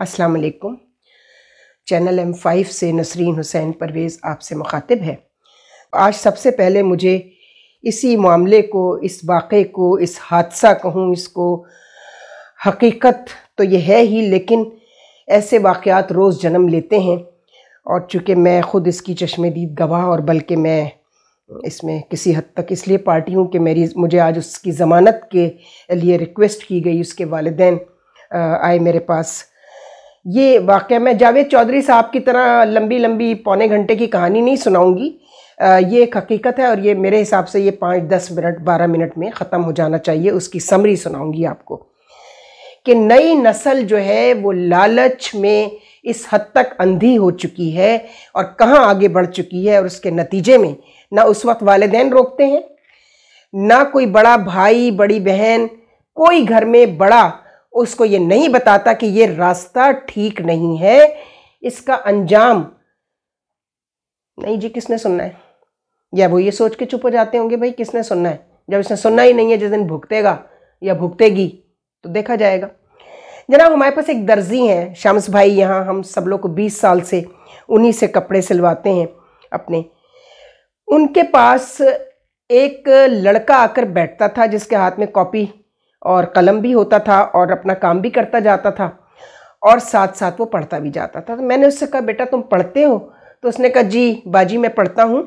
अस्सलाम वालेकुम channel M five से नसरीन हुसैन परवेज़ आपसे मुखातिब है आज सबसे पहले मुझे इसी मामले को इस वाक़े को इस हादसा कहूँ इसको हकीकत तो ये है ही लेकिन ऐसे वाक़ात रोज़ जन्म लेते हैं और चूँकि मैं ख़ुद इसकी चश्मेदीद गवाह और बल्कि मैं इसमें किसी हद तक इसलिए पार्टी हूँ कि मेरी मुझे आज उसकी ज़मानत के लिए रिक्वेस्ट की गई उसके वालदेन आए मेरे पास ये वाक़ मैं जावेद चौधरी साहब की तरह लंबी लंबी पौने घंटे की कहानी नहीं सुनाऊंगी ये एक हकीकत है और ये मेरे हिसाब से ये पाँच दस मिनट बारह मिनट में ख़त्म हो जाना चाहिए उसकी समरी सुनाऊंगी आपको कि नई नस्ल जो है वो लालच में इस हद तक अंधी हो चुकी है और कहाँ आगे बढ़ चुकी है और उसके नतीजे में ना उस वक्त वालदेन रोकते हैं ना कोई बड़ा भाई बड़ी बहन कोई घर में बड़ा उसको ये नहीं बताता कि ये रास्ता ठीक नहीं है इसका अंजाम नहीं जी किसने सुनना है या वो ये सोच के चुप हो जाते होंगे भाई किसने सुनना है जब इसने सुनना ही नहीं है जिस दिन भुगतेगा या भुगतेगी तो देखा जाएगा जनाब हमारे पास एक दर्जी हैं शम्स भाई यहाँ हम सब लोग को बीस साल से उन्हीं से कपड़े सिलवाते हैं अपने उनके पास एक लड़का आकर बैठता था जिसके हाथ में कॉपी और कलम भी होता था और अपना काम भी करता जाता था और साथ साथ वो पढ़ता भी जाता था तो मैंने उससे कहा बेटा तुम पढ़ते हो तो उसने कहा जी बाजी मैं पढ़ता हूँ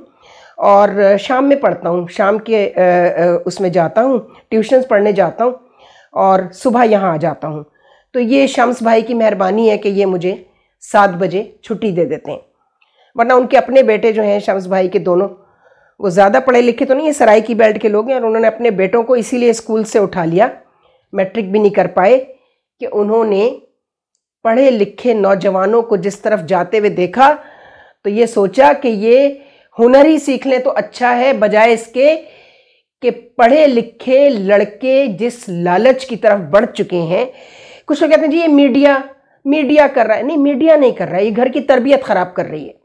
और शाम में पढ़ता हूँ शाम के उसमें जाता हूँ ट्यूशन्स पढ़ने जाता हूँ और सुबह यहाँ आ जाता हूँ तो ये शम्स भाई की मेहरबानी है कि ये मुझे सात बजे छुट्टी दे देते हैं वरना उनके अपने बेटे जो हैं शम्स भाई के दोनों वो ज़्यादा पढ़े लिखे तो नहीं है सराय की बेल्ट के लोग हैं और उन्होंने अपने बेटों को इसीलिए स्कूल से उठा लिया मैट्रिक भी नहीं कर पाए कि उन्होंने पढ़े लिखे नौजवानों को जिस तरफ जाते हुए देखा तो ये सोचा कि ये हुनर ही सीख लें तो अच्छा है बजाय इसके कि पढ़े लिखे लड़के जिस लालच की तरफ बढ़ चुके हैं कुछ लोग कहते हैं जी ये मीडिया मीडिया कर रहा है नहीं मीडिया नहीं कर रहा है ये घर की तरबियत ख़राब कर रही है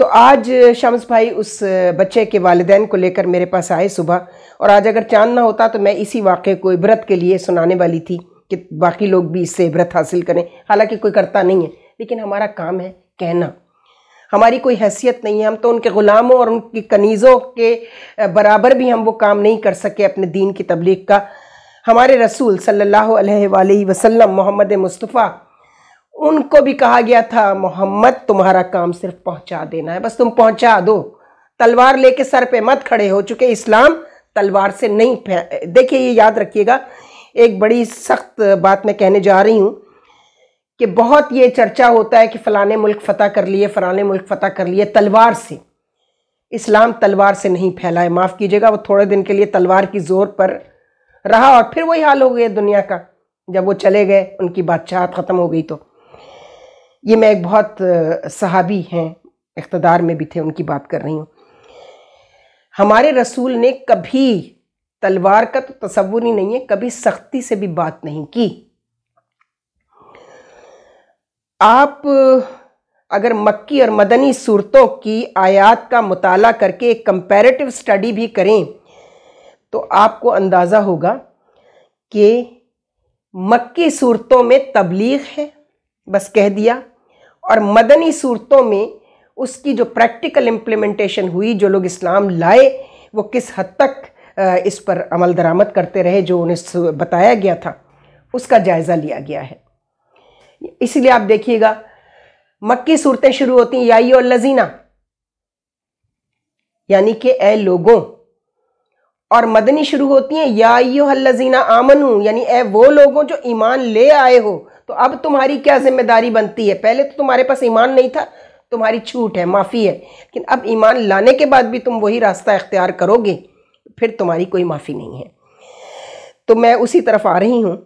तो आज शम्स भाई उस बच्चे के वालदेन को लेकर मेरे पास आए सुबह और आज अगर चांद ना होता तो मैं इसी वाक़े को इबरत के लिए सुनाने वाली थी कि बाकी लोग भी इससे इबरत हासिल करें हालांकि कोई करता नहीं है लेकिन हमारा काम है कहना हमारी कोई हैसियत नहीं है हम तो उनके ग़ुलामों और उनकी कनीज़ों के बराबर भी हम वो काम नहीं कर सके अपने दीन की तबलीग का हमारे रसूल सल्लल्लाहु अलैहि वसल्लम मोहम्मद मुस्तफ़ा उनको भी कहा गया था मोहम्मद तुम्हारा काम सिर्फ पहुंचा देना है बस तुम पहुंचा दो तलवार लेके सर पे मत खड़े हो चुके इस्लाम तलवार से नहीं देखिए ये याद रखिएगा एक बड़ी सख्त बात मैं कहने जा रही हूँ कि बहुत ये चर्चा होता है कि फ़लाने मुल्क फ़तह कर लिए फ़लाने मुल्क फ़तह कर लिए तलवार से इस्लाम तलवार से नहीं फैला है माफ़ कीजिएगा वो थोड़े दिन के लिए तलवार की ज़ोर पर रहा और फिर वही हाल हो गया दुनिया का जब वो चले गए उनकी बादशाहत ख़त्म हो गई तो ये मैं एक बहुत सहाबी हैं इकतदार में भी थे उनकी बात कर रही हूँ हमारे रसूल ने कभी तलवार का तो तस्वुर ही नहीं है कभी सख्ती से भी बात नहीं की आप अगर मक्की और मदनी सूरतों की आयात का मुताला करके एक कंपैरेटिव स्टडी भी करें तो आपको अंदाज़ा होगा कि मक्की सूरतों में तबलीग है बस कह दिया और मदनी सूरतों में उसकी जो प्रैक्टिकल इम्प्लीमेंटेशन हुई जो लोग इस्लाम लाए वो किस हद तक इस पर अमल दरामद करते रहे जो उन्हें बताया गया था उसका जायज़ा लिया गया है इसलिए आप देखिएगा मक्की सूरतें शुरू होती हैं याई और लजीना यानी कि ए लोगों और मदनी शुरू होती हैं आमन आमनू यानी ए वो लोगों जो ईमान ले आए हो तो अब तुम्हारी क्या जिम्मेदारी बनती है पहले तो तुम्हारे पास ईमान नहीं था तुम्हारी छूट है माफ़ी है लेकिन अब ईमान लाने के बाद भी तुम वही रास्ता इख्तियार करोगे फिर तुम्हारी कोई माफ़ी नहीं है तो मैं उसी तरफ आ रही हूँ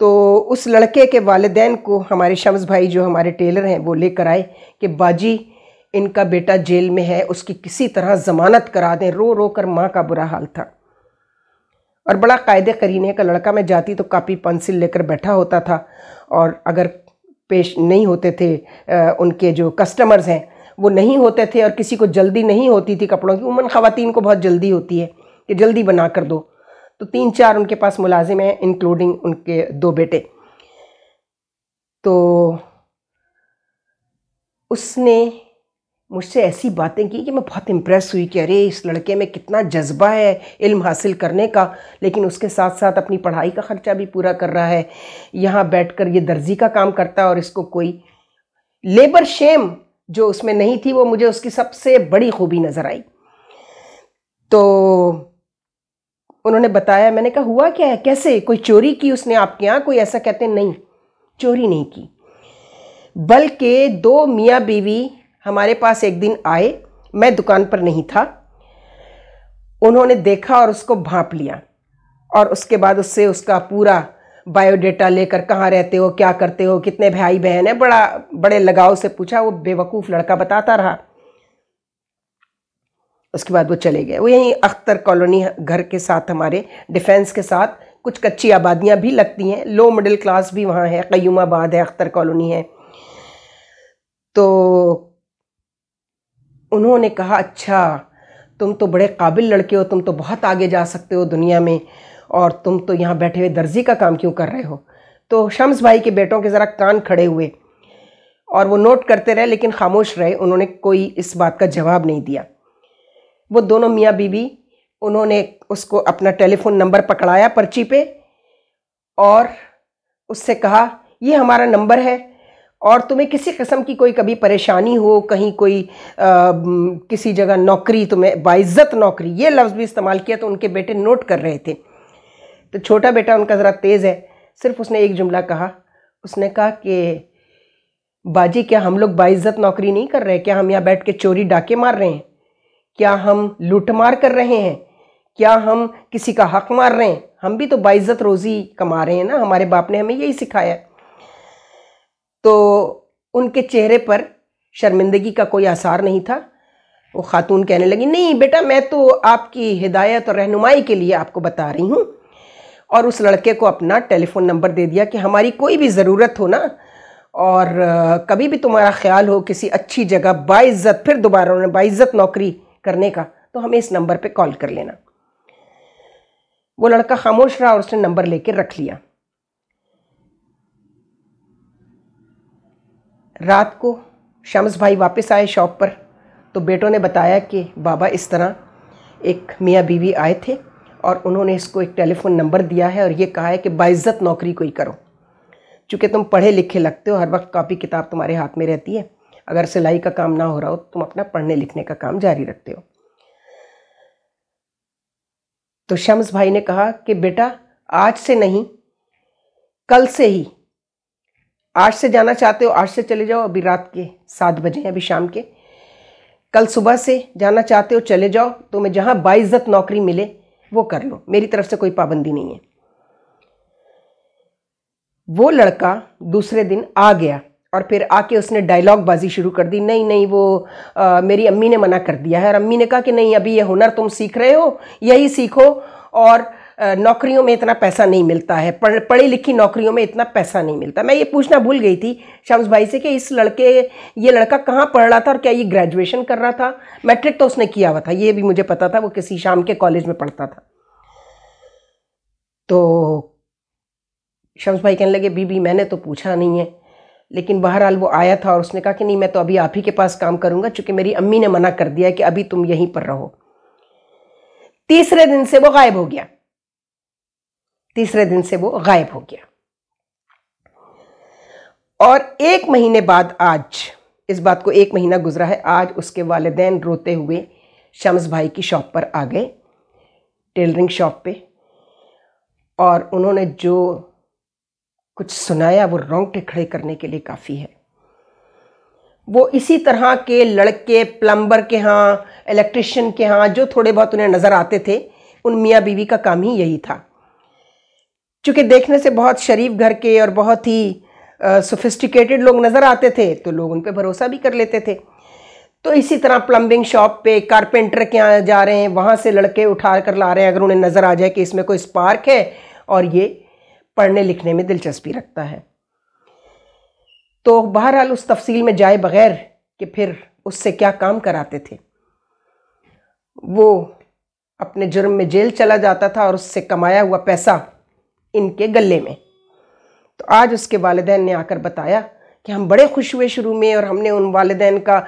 तो उस लड़के के वालदेन को हमारे शम्स भाई जो हमारे टेलर हैं वो लेकर आए कि बाजी इनका बेटा जेल में है उसकी किसी तरह ज़मानत करा दें रो रो कर माँ का बुरा हाल था और बड़ा कायदे करीने का लड़का मैं जाती तो कापी पेंसिल लेकर बैठा होता था और अगर पेश नहीं होते थे उनके जो कस्टमर्स हैं वो नहीं होते थे और किसी को जल्दी नहीं होती थी कपड़ों की उमन ख़वातीन को बहुत जल्दी होती है कि जल्दी बना कर दो तो तीन चार उनके पास मुलाजिम हैं इंक्लूडिंग उनके दो बेटे तो उसने मुझसे ऐसी बातें की कि मैं बहुत इम्प्रेस हुई कि अरे इस लड़के में कितना जज्बा है इल्म हासिल करने का लेकिन उसके साथ साथ अपनी पढ़ाई का ख़र्चा भी पूरा कर रहा है यहाँ बैठकर ये दर्जी का काम करता है और इसको कोई लेबर शेम जो उसमें नहीं थी वो मुझे उसकी सबसे बड़ी खूबी नज़र आई तो उन्होंने बताया मैंने कहा हुआ क्या है कैसे कोई चोरी की उसने आपके यहाँ कोई ऐसा कहते नहीं चोरी नहीं की बल्कि दो मियाँ बीवी हमारे पास एक दिन आए मैं दुकान पर नहीं था उन्होंने देखा और उसको भाप लिया और उसके बाद उससे उसका पूरा बायोडेटा लेकर कहाँ रहते हो क्या करते हो कितने भाई बहन है बड़ा बड़े लगाव से पूछा वो बेवकूफ़ लड़का बताता रहा उसके बाद वो चले गए वो यहीं अख्तर कॉलोनी घर के साथ हमारे डिफेंस के साथ कुछ कच्ची आबादियाँ भी लगती हैं लो मिडिल क्लास भी वहाँ है क्यूमाबाद है अख्तर कॉलोनी है तो उन्होंने कहा अच्छा तुम तो बड़े काबिल लड़के हो तुम तो बहुत आगे जा सकते हो दुनिया में और तुम तो यहाँ बैठे हुए दर्जी का काम क्यों कर रहे हो तो शम्स भाई के बेटों के ज़रा कान खड़े हुए और वो नोट करते रहे लेकिन खामोश रहे उन्होंने कोई इस बात का जवाब नहीं दिया वो दोनों मियाँ बीबी उन्होंने उसको अपना टेलीफोन नंबर पकड़ाया पर्ची पे और उससे कहा ये हमारा नंबर है और तुम्हें किसी किस्म की कोई कभी परेशानी हो कहीं कोई आ, किसी जगह नौकरी तुम्हें बाइज़त नौकरी ये लफ्ज़ भी इस्तेमाल किया तो उनके बेटे नोट कर रहे थे तो छोटा बेटा उनका ज़रा तेज़ है सिर्फ उसने एक जुमला कहा उसने कहा कि बाजी क्या हम लोग बाइज़त नौकरी नहीं कर रहे क्या हम यहाँ बैठ के चोरी डाके मार रहे हैं क्या हम लूट मार कर रहे हैं क्या हम किसी का हक मार रहे हैं हम भी तो बाइज़त रोज़ी कमा रहे हैं ना हमारे बाप ने हमें यही सिखाया है तो उनके चेहरे पर शर्मिंदगी का कोई आसार नहीं था वो खातून कहने लगी नहीं बेटा मैं तो आपकी हिदायत और रहनुमाई के लिए आपको बता रही हूँ और उस लड़के को अपना टेलीफ़ोन नंबर दे दिया कि हमारी कोई भी ज़रूरत हो ना और कभी भी तुम्हारा ख्याल हो किसी अच्छी जगह बाइज़्ज़त फिर दोबारा उन्हें बाइज़्ज़त नौकरी करने का तो हमें इस नंबर पे कॉल कर लेना वो लड़का खामोश रहा और उसने नंबर लेके रख लिया रात को शम्स भाई वापस आए शॉप पर तो बेटों ने बताया कि बाबा इस तरह एक मियाँ बीवी आए थे और उन्होंने इसको एक टेलीफोन नंबर दिया है और ये कहा है कि बाइज़्ज़त नौकरी कोई करो चूँकि तुम पढ़े लिखे लगते हो हर वक्त कॉपी किताब तुम्हारे हाथ में रहती है अगर सिलाई का काम ना हो रहा हो तुम अपना पढ़ने लिखने का काम जारी रखते हो तो शम्स भाई ने कहा कि बेटा आज से नहीं कल से ही आज से जाना चाहते हो आज से चले जाओ अभी रात के सात बजे हैं अभी शाम के कल सुबह से जाना चाहते हो चले जाओ तो मैं जहाँ बाइज़त नौकरी मिले वो कर लो मेरी तरफ से कोई पाबंदी नहीं है वो लड़का दूसरे दिन आ गया और फिर आके उसने डायलॉग बाजी शुरू कर दी नहीं नहीं वो आ, मेरी अम्मी ने मना कर दिया है और अम्मी ने कहा कि नहीं अभी ये हुनर तुम सीख रहे हो यही सीखो और नौकरियों में इतना पैसा नहीं मिलता है पढ़ पढ़ी लिखी नौकरियों में इतना पैसा नहीं मिलता मैं ये पूछना भूल गई थी शम्स भाई से कि इस लड़के ये लड़का कहाँ पढ़ रहा था और क्या ये ग्रेजुएशन कर रहा था मैट्रिक तो उसने किया हुआ था ये भी मुझे पता था वो किसी शाम के कॉलेज में पढ़ता था तो शम्स भाई कहने लगे बीबी मैंने तो पूछा नहीं है लेकिन बहरहाल वो आया था और उसने कहा कि नहीं मैं तो अभी आप ही के पास काम करूंगा चूंकि मेरी अम्मी ने मना कर दिया कि अभी तुम यहीं पर रहो तीसरे दिन से वो गायब हो गया तीसरे दिन से वो गायब हो गया और एक महीने बाद आज इस बात को एक महीना गुजरा है आज उसके वालदेन रोते हुए शम्स भाई की शॉप पर आ गए टेलरिंग शॉप पे और उन्होंने जो कुछ सुनाया वो रोंगटे खड़े करने के लिए काफ़ी है वो इसी तरह के लड़के प्लम्बर के यहाँ इलेक्ट्रिशियन के यहाँ जो थोड़े बहुत उन्हें नज़र आते थे उन मियाँ बीवी का काम ही यही था चूँकि देखने से बहुत शरीफ घर के और बहुत ही सोफिस्टिकेटेड लोग नज़र आते थे तो लोग उन पर भरोसा भी कर लेते थे तो इसी तरह प्लम्बिंग शॉप पे कारपेंटर के यहाँ जा रहे हैं वहाँ से लड़के उठा कर ला रहे हैं अगर उन्हें नज़र आ जाए कि इसमें कोई स्पार्क है और ये पढ़ने लिखने में दिलचस्पी रखता है तो बहरहाल उस तफसील में जाए बगैर कि फिर उससे क्या काम कराते थे वो अपने जुर्म में जेल चला जाता था और उससे कमाया हुआ पैसा इनके गले में तो आज उसके वालदेन ने आकर बताया कि हम बड़े खुश हुए शुरू में और हमने उन वालदेन का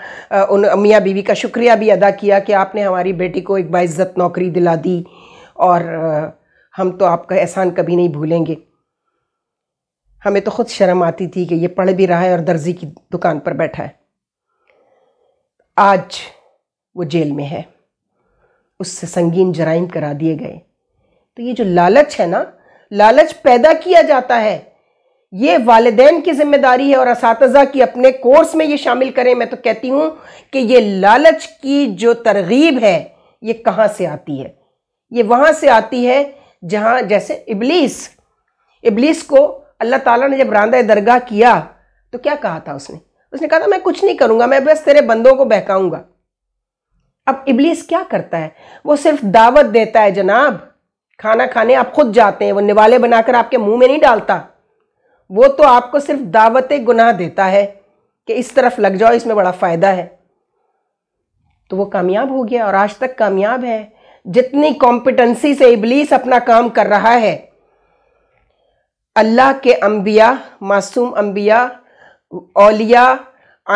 उन अमिया बीवी का शुक्रिया भी अदा किया कि आपने हमारी बेटी को एक बाइज़्ज़त नौकरी दिला दी और हम तो आपका एहसान कभी नहीं भूलेंगे हमें तो ख़ुद शर्म आती थी कि ये पढ़ भी रहा है और दर्जी की दुकान पर बैठा है आज वो जेल में है उससे संगीन जराइम करा दिए गए तो ये जो लालच है ना लालच पैदा किया जाता है ये वालदेन की जिम्मेदारी है और इस की अपने कोर्स में ये शामिल करें मैं तो कहती हूँ कि ये लालच की जो तरगीब है ये कहाँ से आती है ये वहाँ से आती है जहाँ जैसे इबलीस इबलीस को अल्लाह ताला ने जब रांदा दरगाह किया तो क्या कहा था उसने उसने कहा था मैं कुछ नहीं करूँगा मैं बस तेरे बंदों को बहकाऊँगा अब इबलीस क्या करता है वो सिर्फ दावत देता है जनाब खाना खाने आप खुद जाते हैं वो निवाले बनाकर आपके मुंह में नहीं डालता वो तो आपको सिर्फ दावत गुनाह देता है कि इस तरफ लग जाओ इसमें बड़ा फ़ायदा है तो वो कामयाब हो गया और आज तक कामयाब है जितनी कॉम्पिटेंसी से इबलीस अपना काम कर रहा है अल्लाह के अम्बिया मासूम अम्बिया ओलिया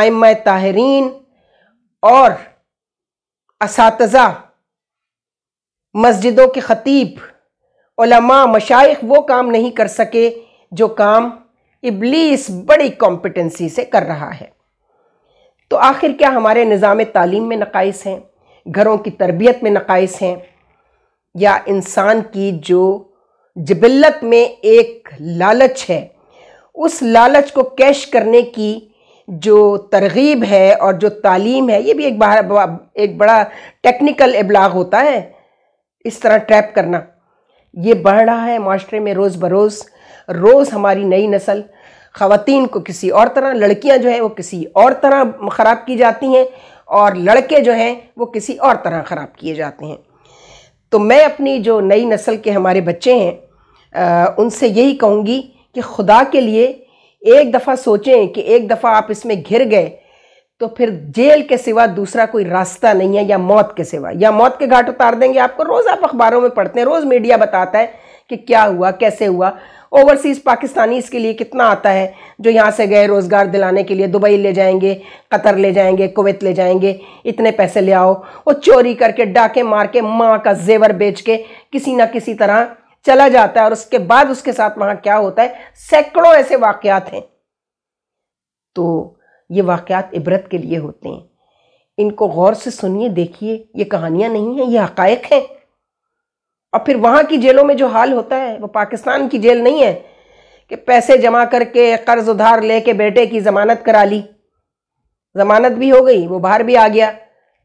आयम ताहरीन और इस मस्जिदों के ख़तीब मशाइ वो काम नहीं कर सके जो काम इबलीस बड़ी कॉम्पिटेंसी से कर रहा है तो आखिर क्या हमारे निज़ाम तालीम में नकाइस हैं घरों की तरबियत में नकाइस हैं या इंसान की जो जबिल्लत में एक लालच है उस लालच को कैश करने की जो तरगीब है और जो तालीम है ये भी एक बार एक बड़ा टेक्निकल इबलाग होता है इस तरह ट्रैप करना ये बढ़ रहा है माशरे में रोज़ बरोज़ रोज़ हमारी नई नस्ल ख़वान को किसी और तरह लड़कियां जो हैं वो किसी और तरह ख़राब की जाती हैं और लड़के जो हैं वो किसी और तरह ख़राब किए जाते हैं तो मैं अपनी जो नई नस्ल के हमारे बच्चे हैं आ, उनसे यही कहूँगी कि खुदा के लिए एक दफ़ा सोचें कि एक दफ़ा आप इसमें घिर गए तो फिर जेल के सिवा दूसरा कोई रास्ता नहीं है या मौत के सिवा या मौत के घाट उतार देंगे आपको रोज़ आप अखबारों में पढ़ते हैं रोज़ मीडिया बताता है कि क्या हुआ कैसे हुआ ओवरसीज़ पाकिस्तानी इसके लिए कितना आता है जो यहाँ से गए रोज़गार दिलाने के लिए दुबई ले जाएंगे कतर ले जाएंगे कुवैत ले जाएंगे इतने पैसे ले आओ वो चोरी करके डाके मार के माँ का जेवर बेच के किसी ना किसी तरह चला जाता है और उसके बाद उसके साथ वहां क्या होता है सैकड़ों ऐसे वाकियात हैं तो ये वाक़ात इबरत के लिए होते हैं इनको गौर से सुनिए देखिए ये कहानियाँ नहीं हैं ये हकायक हैं और फिर वहाँ की जेलों में जो हाल होता है वो पाकिस्तान की जेल नहीं है कि पैसे जमा करके कर्ज उधार ले के बेटे की ज़मानत करा ली ज़मानत भी हो गई वो बाहर भी आ गया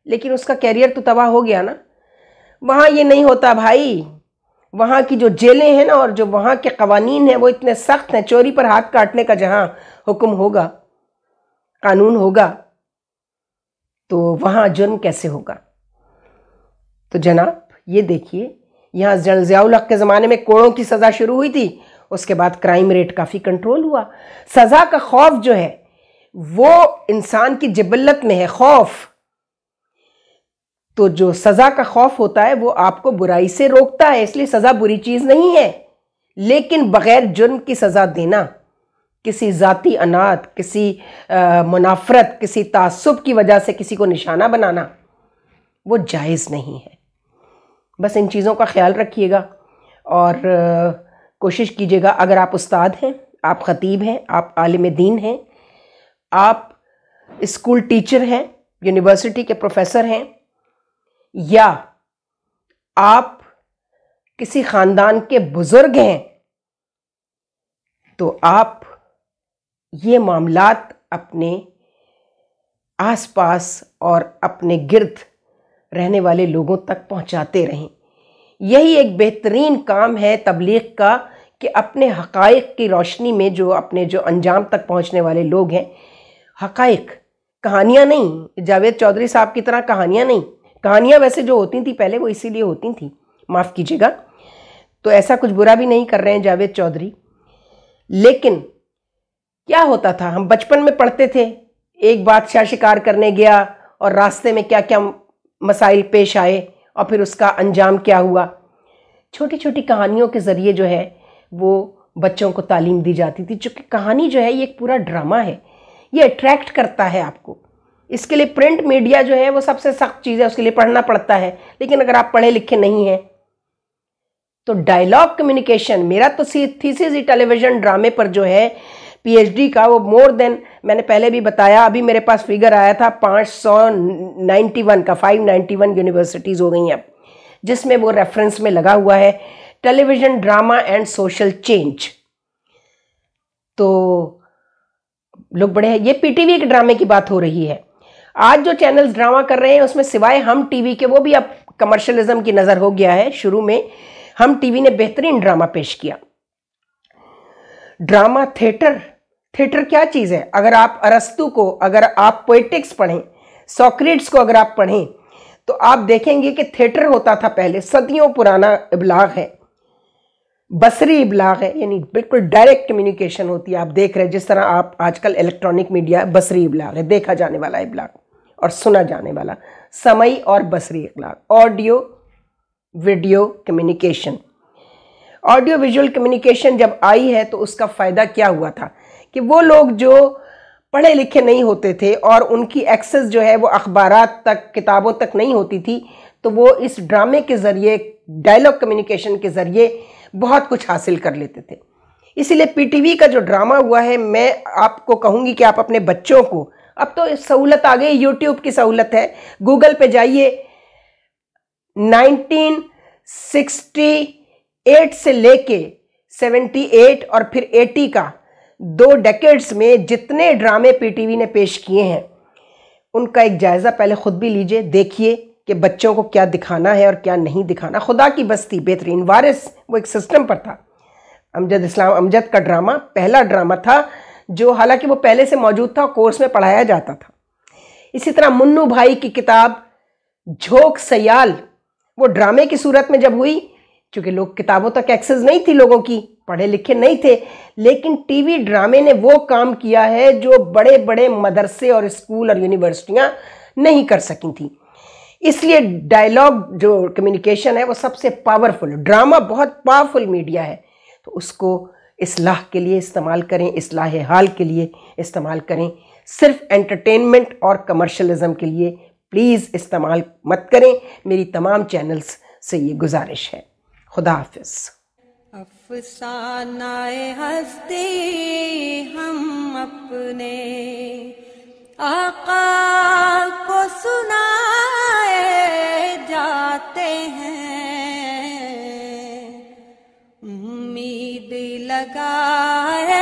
लेकिन उसका कैरियर तो तबाह हो गया ना वहाँ ये नहीं होता भाई वहाँ की जो जेलें हैं ना और जो वहाँ के कवानीन हैं वो इतने सख्त हैं चोरी पर हाथ काटने का जहाँ हुक्म होगा कानून होगा तो वहाँ जुर्म कैसे होगा तो जनाब ये देखिए यहाँ जलजियाउल के ज़माने में कोड़ों की सज़ा शुरू हुई थी उसके बाद क्राइम रेट काफ़ी कंट्रोल हुआ सज़ा का खौफ जो है वो इंसान की जबलत में है खौफ तो जो सज़ा का खौफ होता है वो आपको बुराई से रोकता है इसलिए सज़ा बुरी चीज़ नहीं है लेकिन बग़ैर जुर्म की सज़ा देना किसी ज़ाती अनाथ किसी मुनाफरत किसी तसब की वजह से किसी को निशाना बनाना वो जायज़ नहीं है बस इन चीज़ों का ख्याल रखिएगा और कोशिश कीजिएगा अगर आप उस्ताद हैं आप ख़तीब हैं आप आलिम दीन हैं आप स्कूल टीचर हैं यूनिवर्सिटी के प्रोफेसर हैं या आप किसी ख़ानदान के बुज़ुर्ग हैं तो आप ये मामला अपने आसपास और अपने गिर्द रहने वाले लोगों तक पहुंचाते रहें यही एक बेहतरीन काम है तबलीग का कि अपने हकाइक की रोशनी में जो अपने जो अंजाम तक पहुंचने वाले लोग हैं हकाइक कहानियाँ नहीं जावेद चौधरी साहब की तरह कहानियाँ नहीं कहानियाँ वैसे जो होती थी पहले वो इसीलिए होती थी माफ़ कीजिएगा तो ऐसा कुछ बुरा भी नहीं कर रहे हैं जावेद चौधरी लेकिन क्या होता था हम बचपन में पढ़ते थे एक बादशाह शिकार करने गया और रास्ते में क्या क्या मसाइल पेश आए और फिर उसका अंजाम क्या हुआ छोटी छोटी कहानियों के ज़रिए जो है वो बच्चों को तालीम दी जाती थी चूँकि कहानी जो है ये एक पूरा ड्रामा है ये अट्रैक्ट करता है आपको इसके लिए प्रिंट मीडिया जो है वो सबसे सख्त चीज़ है उसके लिए पढ़ना पड़ता है लेकिन अगर आप पढ़े लिखे नहीं हैं तो डायलॉग कम्युनिकेशन मेरा तो थीसिस ही टेलीविज़न ड्रामे पर जो है पीएचडी का वो मोर देन मैंने पहले भी बताया अभी मेरे पास फिगर आया था 591 सौ नाइन्टी वन का फाइव वन यूनिवर्सिटीज़ हो गई हैं जिसमें वो रेफरेंस में लगा हुआ है television drama and social change तो लोग बड़े हैं ये पीटीवी के ड्रामे की बात हो रही है आज जो चैनल्स ड्रामा कर रहे हैं उसमें सिवाय हम टीवी के वो भी अब कमर्शलिज्म की नज़र हो गया है शुरू में हम टीवी ने बेहतरीन ड्रामा पेश किया ड्रामा थिएटर थिएटर क्या चीज़ है अगर आप अरस्तु को अगर आप पोइटिक्स पढ़ें सॉक्रेट्स को अगर आप पढ़ें तो आप देखेंगे कि थिएटर होता था पहले सदियों पुराना इबलाग है बसरी इबलाग है यानी बिल्कुल डायरेक्ट कम्युनिकेशन होती है आप देख रहे हैं जिस तरह आप आजकल इलेक्ट्रॉनिक मीडिया बसरी इबलाग है देखा जाने वाला इबलाग और सुना जाने वाला समय और बसरी इबलाग audio video communication audio visual communication जब आई है तो उसका फ़ायदा क्या हुआ था कि वो लोग जो पढ़े लिखे नहीं होते थे और उनकी एक्सेस जो है वो अखबार तक किताबों तक नहीं होती थी तो वो इस ड्रामे के ज़रिए डायलॉग कम्युनिकेशन के ज़रिए बहुत कुछ हासिल कर लेते थे इसीलिए पीटीवी का जो ड्रामा हुआ है मैं आपको कहूँगी कि आप अपने बच्चों को अब तो सहूलत आ गई यूट्यूब की सहूलत है गूगल पे जाइए 1968 से लेके 78 और फिर 80 का दो डेकेड्स में जितने ड्रामे पीटीवी ने पेश किए हैं उनका एक जायज़ा पहले ख़ुद भी लीजिए देखिए कि बच्चों को क्या दिखाना है और क्या नहीं दिखाना खुदा की बस्ती बेहतरीन वारिस वो एक सिस्टम पर था अमजद इस्लाम अमजद का ड्रामा पहला ड्रामा था जो हालांकि वो पहले से मौजूद था कोर्स में पढ़ाया जाता था इसी तरह मुन्नू भाई की किताब झोंक सयाल वो ड्रामे की सूरत में जब हुई चूँकि लोग किताबों तक एक्सेस नहीं थी लोगों की पढ़े लिखे नहीं थे लेकिन टीवी ड्रामे ने वो काम किया है जो बड़े बड़े मदरसे और स्कूल और यूनिवर्सिटियाँ नहीं कर सकी थी इसलिए डायलॉग जो कम्युनिकेशन है वो सबसे पावरफुल ड्रामा बहुत पावरफुल मीडिया है तो उसको इसलाह के लिए इस्तेमाल करें इसलाह हाल के लिए इस्तेमाल करें सिर्फ एंटरटेनमेंट और कमर्शलिज्म के लिए प्लीज़ इस्तेमाल मत करें मेरी तमाम चैनल्स से ये गुजारिश है खुदा हाफिज़ अफसानाए हस्ती हम अपने आका को सुनाए जाते हैं उम्मीद लगाए